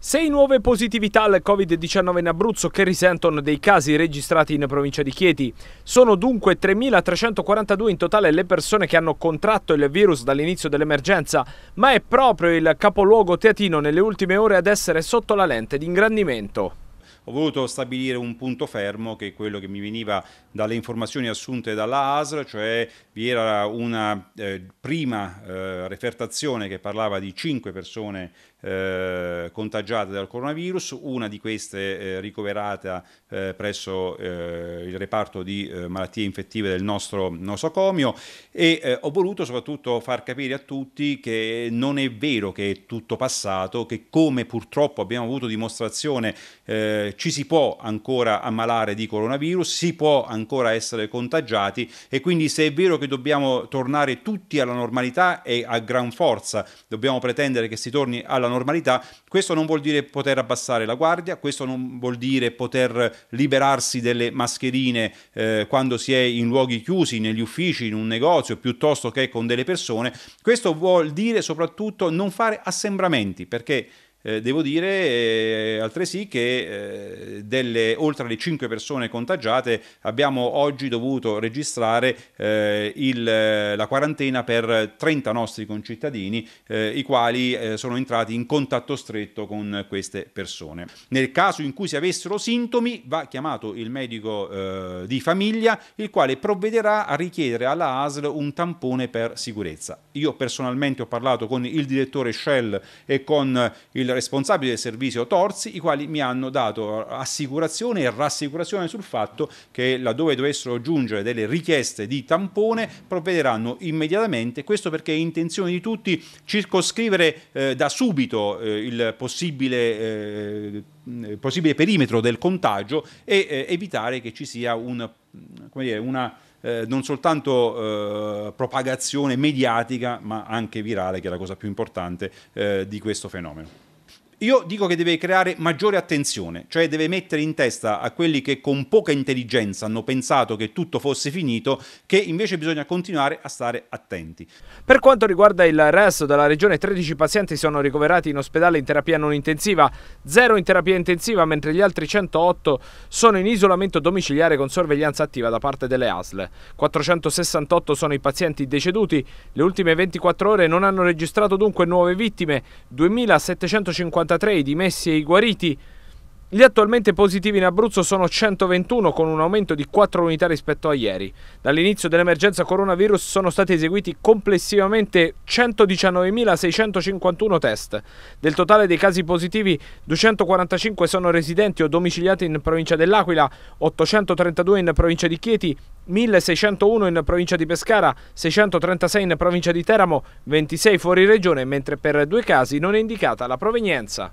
Sei nuove positività al Covid-19 in Abruzzo che risentono dei casi registrati in provincia di Chieti. Sono dunque 3.342 in totale le persone che hanno contratto il virus dall'inizio dell'emergenza, ma è proprio il capoluogo teatino nelle ultime ore ad essere sotto la lente d'ingrandimento ho voluto stabilire un punto fermo che è quello che mi veniva dalle informazioni assunte dalla ASR, cioè vi era una eh, prima eh, refertazione che parlava di 5 persone eh, contagiate dal coronavirus, una di queste eh, ricoverata eh, presso eh, il reparto di malattie infettive del nostro nosocomio e ho voluto soprattutto far capire a tutti che non è vero che è tutto passato, che come purtroppo abbiamo avuto dimostrazione ci si può ancora ammalare di coronavirus, si può ancora essere contagiati e quindi se è vero che dobbiamo tornare tutti alla normalità e a gran forza dobbiamo pretendere che si torni alla normalità, questo non vuol dire poter abbassare la guardia, questo non vuol dire poter liberarsi delle mascherine eh, quando si è in luoghi chiusi, negli uffici, in un negozio, piuttosto che con delle persone, questo vuol dire soprattutto non fare assembramenti perché eh, devo dire eh, altresì che eh, delle oltre alle 5 persone contagiate abbiamo oggi dovuto registrare eh, il, la quarantena per 30 nostri concittadini, eh, i quali sono entrati in contatto stretto con queste persone. Nel caso in cui si avessero sintomi va chiamato il medico di famiglia, il quale provvederà a richiedere alla ASL un tampone per sicurezza. Io personalmente ho parlato con il direttore Shell e con il responsabili del servizio Torsi, i quali mi hanno dato assicurazione e rassicurazione sul fatto che laddove dovessero giungere delle richieste di tampone provvederanno immediatamente, questo perché è intenzione di tutti circoscrivere eh, da subito eh, il possibile... Eh, possibile perimetro del contagio e eh, evitare che ci sia un, dire, una eh, non soltanto eh, propagazione mediatica ma anche virale, che è la cosa più importante eh, di questo fenomeno. Io dico che deve creare maggiore attenzione, cioè deve mettere in testa a quelli che con poca intelligenza hanno pensato che tutto fosse finito, che invece bisogna continuare a stare attenti. Per quanto riguarda il resto della regione, 13 pazienti sono ricoverati in ospedale in terapia non intensiva, 0 in terapia intensiva, mentre gli altri 108 sono in isolamento domiciliare con sorveglianza attiva da parte delle ASL. 468 sono i pazienti deceduti, le ultime 24 ore non hanno registrato dunque nuove vittime, 2750 183 i dimessi e i guariti gli attualmente positivi in Abruzzo sono 121 con un aumento di 4 unità rispetto a ieri. Dall'inizio dell'emergenza coronavirus sono stati eseguiti complessivamente 119.651 test. Del totale dei casi positivi 245 sono residenti o domiciliati in provincia dell'Aquila, 832 in provincia di Chieti, 1601 in provincia di Pescara, 636 in provincia di Teramo, 26 fuori regione, mentre per due casi non è indicata la provenienza.